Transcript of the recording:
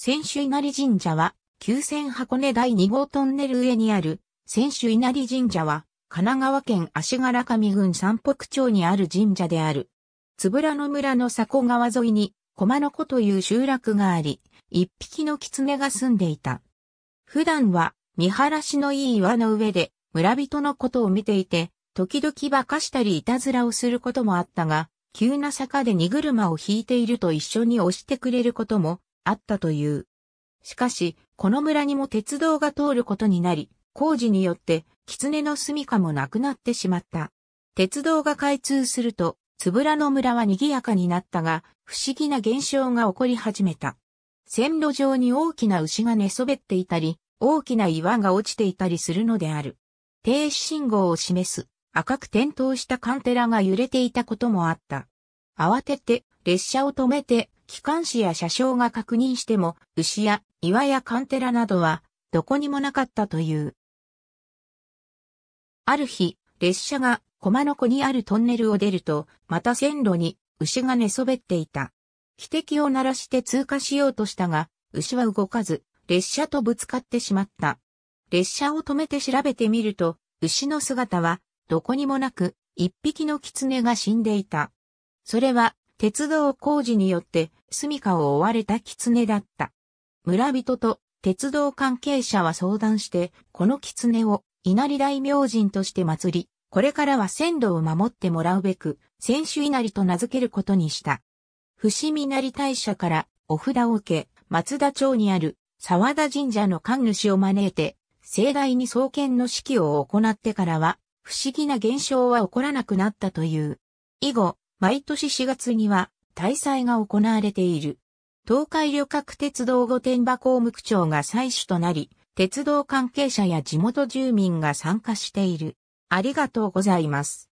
選手稲荷神社は、九千箱根第二号トンネル上にある、選手稲荷神社は、神奈川県足柄上郡三北町にある神社である。つぶらの村の佐古川沿いに、駒の子という集落があり、一匹の狐が住んでいた。普段は、見晴らしのいい岩の上で、村人のことを見ていて、時々馬鹿したりいたずらをすることもあったが、急な坂で荷車を引いていると一緒に押してくれることもあったという。しかし、この村にも鉄道が通ることになり、工事によって狐の住処もなくなってしまった。鉄道が開通すると、つぶらの村は賑やかになったが、不思議な現象が起こり始めた。線路上に大きな牛が寝そべっていたり、大きな岩が落ちていたりするのである。停止信号を示す赤く点灯したカンテラが揺れていたこともあった。慌てて列車を止めて機関士や車掌が確認しても、牛や岩やカンテラなどは、どこにもなかったという。ある日、列車が駒の子にあるトンネルを出ると、また線路に牛が寝そべっていた。汽笛を鳴らして通過しようとしたが、牛は動かず、列車とぶつかってしまった。列車を止めて調べてみると、牛の姿はどこにもなく、一匹の狐が死んでいた。それは鉄道工事によって住処を追われた狐だった。村人と鉄道関係者は相談して、この狐を稲荷大明神として祭り、これからは線路を守ってもらうべく、選手稲荷と名付けることにした。伏見稲荷大社からお札を受け、松田町にある沢田神社の神主を招いて、盛大に創建の式を行ってからは、不思議な現象は起こらなくなったという。以後、毎年4月には大祭が行われている。東海旅客鉄道御殿場工務区長が採取となり、鉄道関係者や地元住民が参加している。ありがとうございます。